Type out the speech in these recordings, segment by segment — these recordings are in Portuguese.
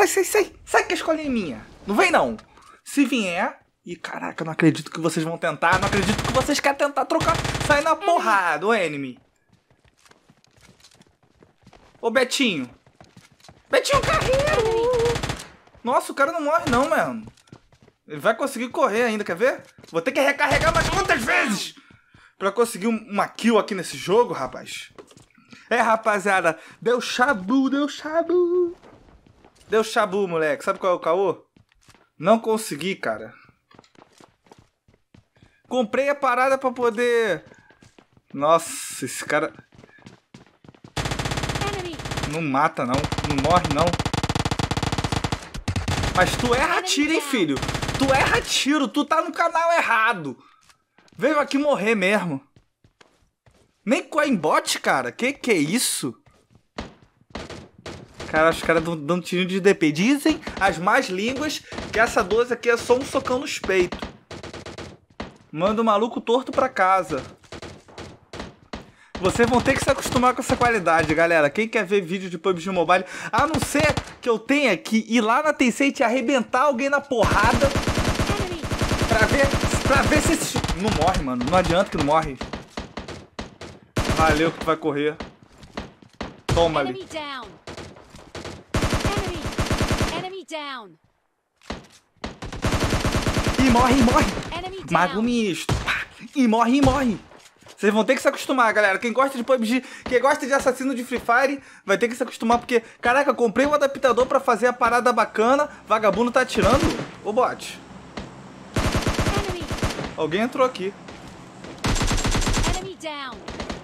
Sai, sai, sai. Sai que a escolinha é minha. Não vem não. Se vier. E caraca, não acredito que vocês vão tentar. Não acredito que vocês querem tentar trocar. Sai na porrada, o enemy. Ô Betinho. Betinho Carreiro! Nossa, o cara não morre não, mano. Ele vai conseguir correr ainda, quer ver? Vou ter que recarregar mais muitas vezes pra conseguir uma kill aqui nesse jogo, rapaz. É, rapaziada, deu chabu, deu chabu. Deu chabu, moleque. Sabe qual é o caô? Não consegui, cara. Comprei a parada pra poder... Nossa, esse cara... Não mata, não. Não morre, não. Mas tu erra tiro, hein, filho? Tu erra tiro. Tu tá no canal errado. Veio aqui morrer mesmo. Nem com embote cara. Que que é isso? Cara, os caras dando tiro de DP. Dizem as más línguas que essa 12 aqui é só um socão nos peitos. Manda o maluco torto pra casa. Vocês vão ter que se acostumar com essa qualidade, galera. Quem quer ver vídeo de PUBG Mobile, a não ser que eu tenha que ir lá na Tencent e arrebentar alguém na porrada pra ver, pra ver se Não morre, mano. Não adianta que não morre. Valeu que tu vai correr. Toma ali down. E morre, e morre. Mago misto. E morre, e morre. Vocês vão ter que se acostumar, galera. Quem gosta de PUBG, quem gosta de assassino de Free Fire, vai ter que se acostumar, porque, caraca, comprei um adaptador pra fazer a parada bacana. Vagabundo tá atirando. Ô, bot. Alguém entrou aqui.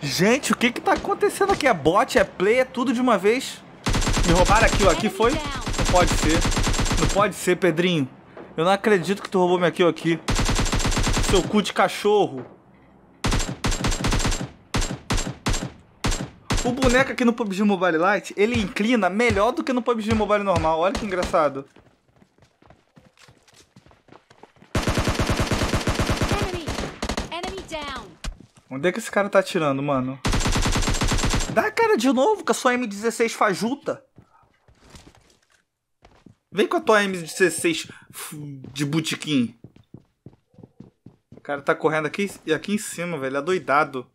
Gente, o que que tá acontecendo aqui? É bot, é play, é tudo de uma vez. Me roubaram ó. aqui, foi? Down pode ser. Não pode ser, Pedrinho. Eu não acredito que tu roubou minha kill aqui. Seu cu de cachorro. O boneco aqui no PUBG Mobile Lite, ele inclina melhor do que no PUBG Mobile normal. Olha que engraçado. Onde é que esse cara tá atirando, mano? Dá cara de novo com a sua M16 fajuta. Vem com a tua M16 de butiquim. O cara tá correndo aqui, aqui em cima, velho. Adoidado.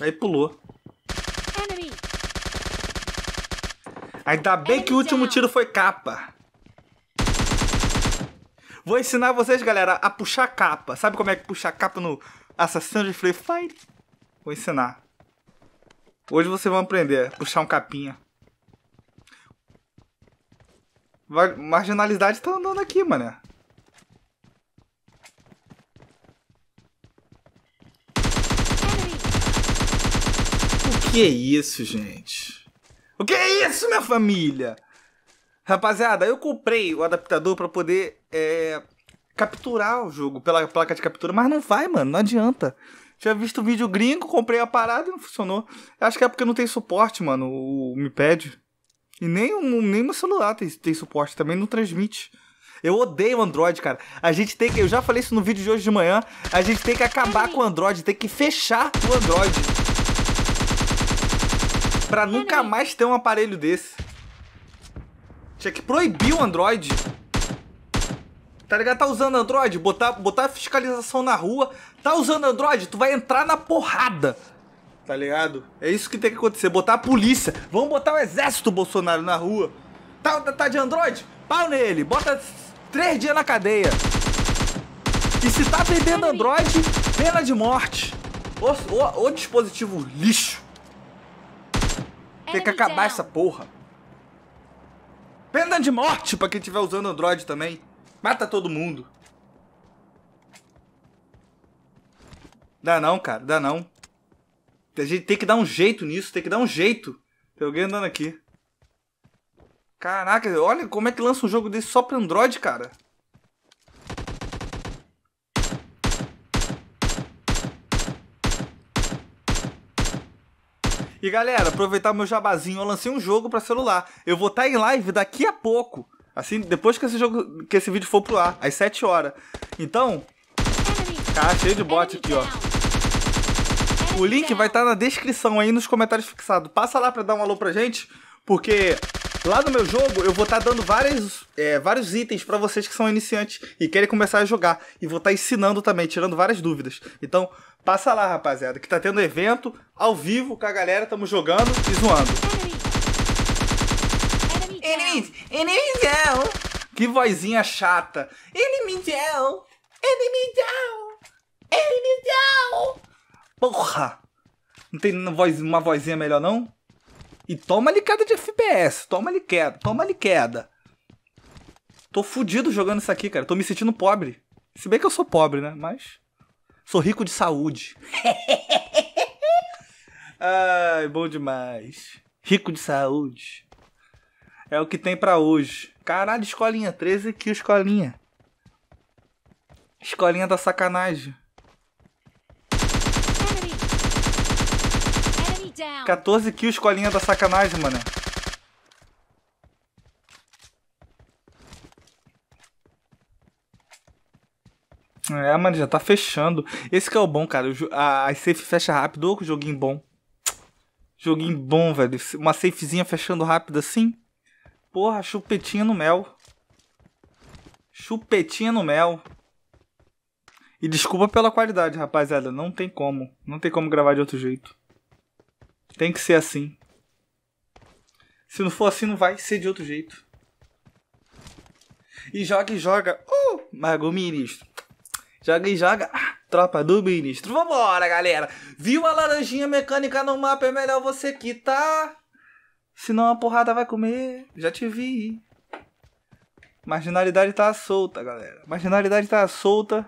Aí pulou. Ainda bem que o último tiro foi capa. Vou ensinar vocês, galera, a puxar capa. Sabe como é que puxa capa no Assassino de Free Fire? Vou ensinar. Hoje vocês vão aprender a puxar um capinha. Marginalidade tá andando aqui, mané. O que é isso, gente? O que é isso, minha família? Rapaziada, eu comprei o adaptador para poder é, capturar o jogo pela placa de captura, mas não vai, mano, não adianta. Tinha visto vídeo gringo, comprei a parada e não funcionou. Acho que é porque não tem suporte, mano, o, o Mi Pad. E nem, um, nem meu celular tem, tem suporte, também não transmite. Eu odeio Android, cara. A gente tem que. Eu já falei isso no vídeo de hoje de manhã. A gente tem que acabar com o Android, tem que fechar o Android. Pra nunca mais ter um aparelho desse. Tinha que proibir o Android. Tá ligado? Tá usando Android? Botar, botar fiscalização na rua. Tá usando Android? Tu vai entrar na porrada tá ligado? É isso que tem que acontecer, botar a polícia, vamos botar o exército Bolsonaro na rua. Tá, tá de Android? Pau nele, bota três dias na cadeia. E se tá vendendo Android, pena de morte. Ou, ou, ou dispositivo lixo. Tem que acabar essa porra. Pena de morte pra quem estiver usando Android também. Mata todo mundo. Dá não, cara, dá não. A gente tem que dar um jeito nisso, tem que dar um jeito. Tem alguém andando aqui. Caraca, olha como é que lança um jogo desse só pra Android, cara. E galera, aproveitar meu jabazinho, eu lancei um jogo para celular. Eu vou estar tá em live daqui a pouco. Assim, depois que esse jogo, que esse vídeo for pro ar, às 7 horas. Então, cara, tá cheio de bot aqui, ó. O link vai estar tá na descrição aí nos comentários fixados. Passa lá para dar um alô pra gente, porque lá no meu jogo eu vou estar tá dando várias, é, vários itens para vocês que são iniciantes e querem começar a jogar. E vou estar tá ensinando também, tirando várias dúvidas. Então, passa lá, rapaziada, que tá tendo evento ao vivo com a galera, tamo jogando e zoando. Inimigão! Que vozinha chata! Inimigão! Inimigão! Inimigão! Porra! Não tem uma, voz, uma vozinha melhor, não? E toma ali queda de FPS. Toma ali queda. Toma ali queda. Tô fudido jogando isso aqui, cara. Tô me sentindo pobre. Se bem que eu sou pobre, né? Mas. Sou rico de saúde. Ai, bom demais. Rico de saúde. É o que tem para hoje. Caralho, escolinha. 13 aqui, escolinha. Escolinha da sacanagem. 14 kills com da sacanagem, mano. É, mano, já tá fechando. Esse que é o bom, cara. A, a safe fecha rápido. Ô, joguinho bom. Joguinho bom, velho. Uma safezinha fechando rápido assim. Porra, chupetinha no mel. Chupetinha no mel. E desculpa pela qualidade, rapaziada. Não tem como. Não tem como gravar de outro jeito. Tem que ser assim. Se não for assim, não vai ser de outro jeito. E joga e joga. Uh! mago ministro. Joga e joga. Ah, tropa do ministro. Vambora, galera. Viu a laranjinha mecânica no mapa? É melhor você quitar. Senão a porrada vai comer. Já te vi. Marginalidade tá solta, galera. Marginalidade tá solta.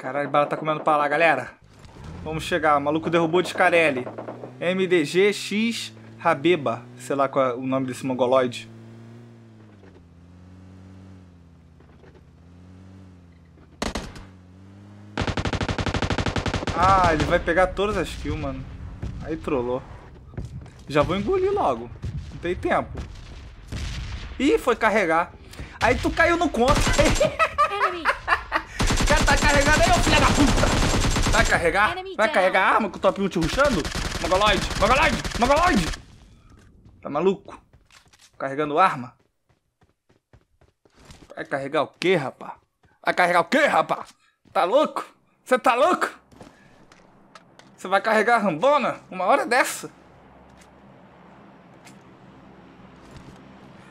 Caralho, bala tá comendo pra lá, galera. Vamos chegar. O maluco derrubou de MDG MDGX Rabeba. Sei lá qual é o nome desse mongoloide. Ah, ele vai pegar todas as kills, mano. Aí trollou. Já vou engolir logo. Não tem tempo. Ih, foi carregar. Aí tu caiu no conto. carregar aí, ô filha da puta! Vai carregar? Vai carregar a arma com o top ult rushando? Mogoloid! Mogoloid! Mogoloid! Tá maluco? Carregando arma? Vai carregar o quê, rapá? Vai carregar o quê, rapá? Tá louco? Você tá louco? Você vai carregar a rambona? Uma hora dessa?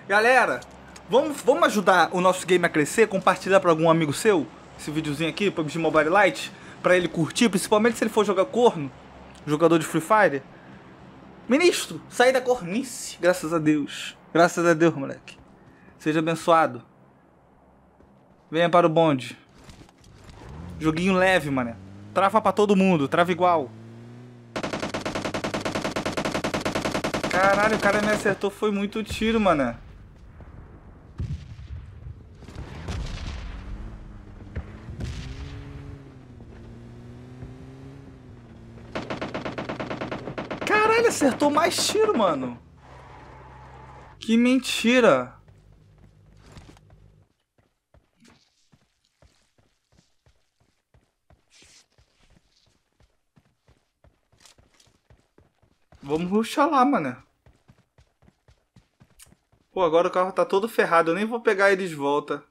Galera, vamos, vamos ajudar o nosso game a crescer? Compartilhar para algum amigo seu? esse videozinho aqui, PUBG Mobile Lite, pra ele curtir, principalmente se ele for jogar corno, jogador de Free Fire. Ministro, saí da cornice, graças a Deus. Graças a Deus, moleque. Seja abençoado. Venha para o bonde. Joguinho leve, mané. Trava pra todo mundo, trava igual. Caralho, o cara me acertou, foi muito tiro, mané. acertou mais tiro, mano. Que mentira. Vamos ruxar lá, mano. Pô, agora o carro tá todo ferrado. Eu nem vou pegar ele de volta.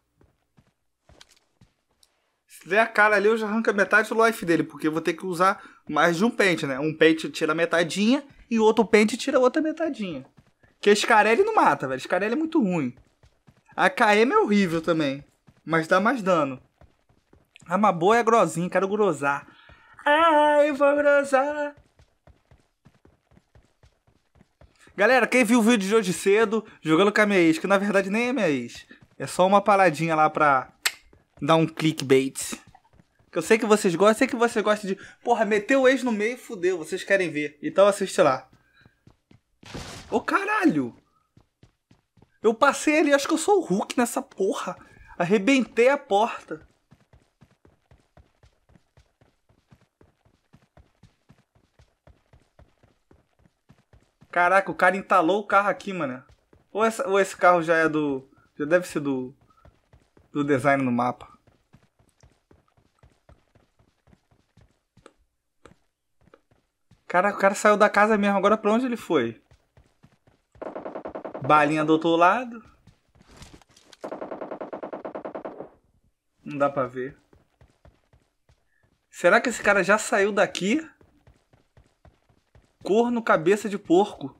Se der a cara ali, eu já arranco a metade do life dele. Porque eu vou ter que usar mais de um pente, né? Um pente tira metadinha e o outro pente tira a outra metadinha. Porque Scarelli não mata, velho. Scarelli é muito ruim. A KM é horrível também, mas dá mais dano. Ah, a Mabô é grosinha, quero grosar. Ai, vou grosar. Galera, quem viu o vídeo de hoje cedo, jogando com a minha ex, que na verdade nem é minha ex. É só uma paradinha lá pra dar um clickbait. Eu sei que vocês gostam, sei que vocês gostam de. Porra, meteu o ex no meio, fudeu, vocês querem ver. Então assiste lá. Ô oh, caralho! Eu passei ali, acho que eu sou o Hulk nessa porra. Arrebentei a porta. Caraca, o cara entalou o carro aqui, mano. Ou, essa, ou esse carro já é do. Já deve ser do. Do design no mapa. Cara, o cara saiu da casa mesmo. Agora pra onde ele foi? Balinha do outro lado. Não dá pra ver. Será que esse cara já saiu daqui? Corno cabeça de porco.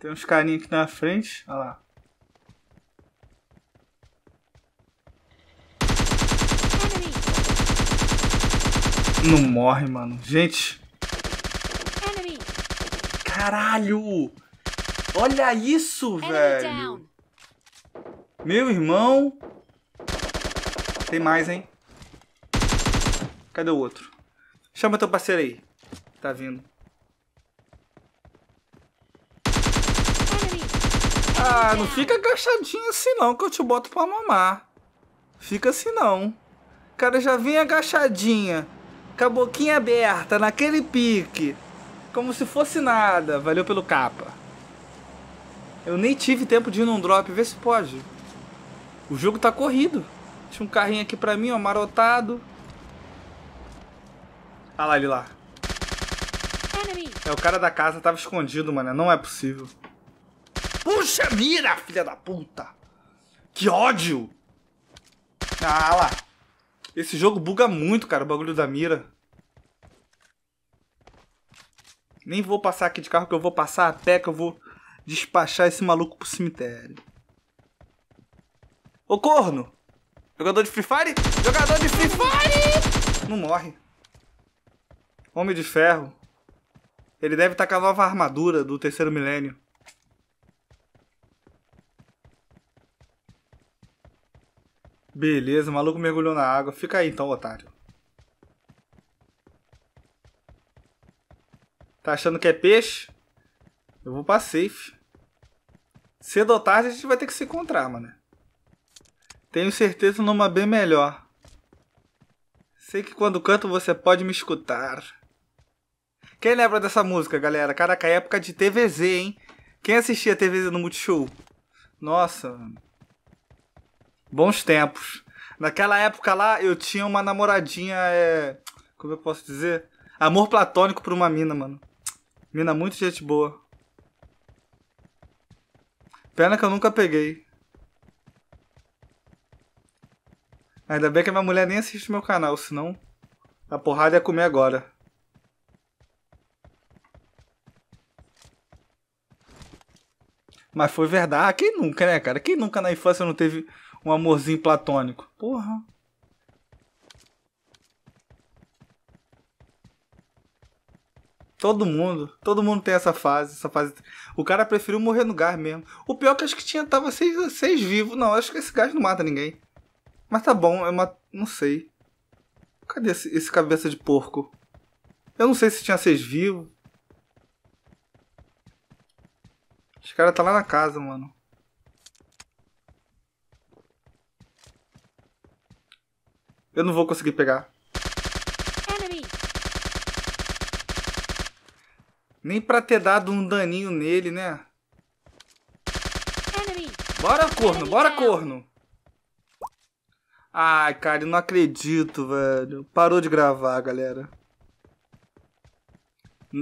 Tem uns carinhos aqui na frente. Olha lá. Não morre, mano. Gente. Caralho! Olha isso, velho! Meu irmão! Tem mais, hein? Cadê o outro? Chama teu parceiro aí. Tá vindo. Ah, não fica agachadinho assim não, que eu te boto pra mamar. Fica assim não. Cara, já vem agachadinha com a boquinha aberta, naquele pique, como se fosse nada. Valeu pelo capa. Eu nem tive tempo de ir num drop, vê se pode. O jogo tá corrido. Tinha um carrinho aqui pra mim, ó, marotado. lá, ele lá. É, o cara da casa tava escondido, mano. Não é possível. Puxa, mira, filha da puta! Que ódio! Ah lá! Esse jogo buga muito, cara, o bagulho da mira. Nem vou passar aqui de carro, que eu vou passar a pé, que eu vou despachar esse maluco pro cemitério. Ô, corno! Jogador de Free Fire? Jogador de Free Fire! Não morre. Homem de ferro. Ele deve estar tá com a nova armadura do terceiro milênio. Beleza, o maluco mergulhou na água. Fica aí então, otário. Tá achando que é peixe? Eu vou pra safe. Cedo ou tarde a gente vai ter que se encontrar, mano. Tenho certeza numa bem melhor. Sei que quando canto você pode me escutar. Quem lembra dessa música, galera? Caraca, é época de TVZ, hein? Quem assistia TVZ no Multishow? Nossa. Bons tempos. Naquela época lá, eu tinha uma namoradinha, é... Como eu posso dizer? Amor platônico por uma mina, mano. Mina muito gente boa. Pena que eu nunca peguei. Ainda bem que a minha mulher nem assiste meu canal, senão a porrada ia comer agora. Mas foi verdade. Ah, quem nunca, né, cara? Quem nunca na infância não teve um amorzinho platônico? Porra. Todo mundo, todo mundo tem essa fase, essa fase. O cara preferiu morrer no gás mesmo. O pior é que acho que tinha tava seis, seis vivos. Não, acho que esse gás não mata ninguém. Mas tá bom, eu mato, não sei. Cadê esse, esse cabeça de porco? Eu não sei se tinha seis vivos. Os caras tá lá na casa, mano. Eu não vou conseguir pegar. Nem pra ter dado um daninho nele, né? Bora, corno, bora, corno. Ai, cara, eu não acredito, velho. Parou de gravar, galera.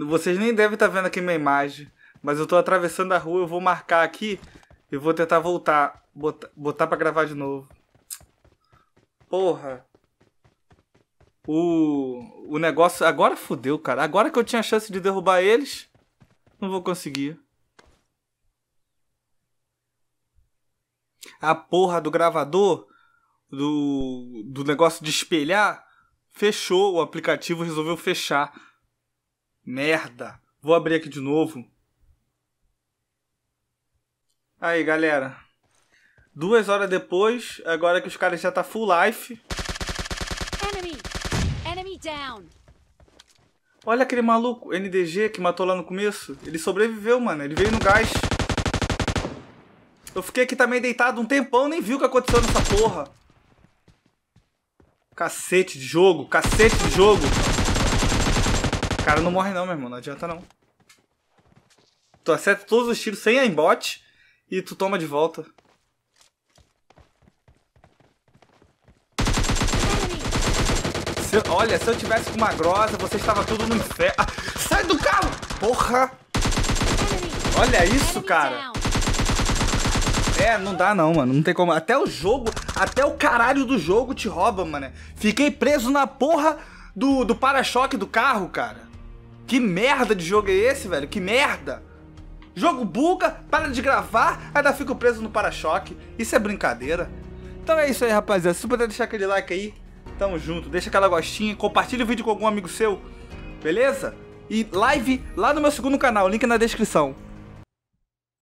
Vocês nem devem estar tá vendo aqui minha imagem. Mas eu tô atravessando a rua, eu vou marcar aqui e vou tentar voltar. Botar, botar pra gravar de novo. Porra. O, o negócio. Agora fodeu, cara. Agora que eu tinha chance de derrubar eles, não vou conseguir. A porra do gravador, do, do negócio de espelhar, fechou. O aplicativo resolveu fechar. Merda. Vou abrir aqui de novo. Aí, galera. Duas horas depois, agora que os caras já tá full life. Olha aquele maluco, NDG, que matou lá no começo. Ele sobreviveu, mano. Ele veio no gás. Eu fiquei aqui também deitado um tempão, nem vi o que aconteceu nessa porra. Cacete de jogo, cacete de jogo. Cara, não morre não, meu irmão. Não adianta não. Tu acerta todos os tiros sem aimbot e tu toma de volta. Se eu, olha, se eu tivesse com uma grossa, você estava tudo no inferno. Ah, sai do carro! Porra! Olha isso, cara. É, não dá não, mano. Não tem como. Até o jogo, até o caralho do jogo te rouba, mano. Fiquei preso na porra do, do para-choque do carro, cara. Que merda de jogo é esse, velho? Que merda! Jogo buga, para de gravar, ainda fico preso no para-choque. Isso é brincadeira. Então é isso aí, rapaziada. Se puder deixar aquele like aí, Tamo junto. Deixa aquela gostinha, compartilha o vídeo com algum amigo seu, beleza? E live lá no meu segundo canal, link na descrição.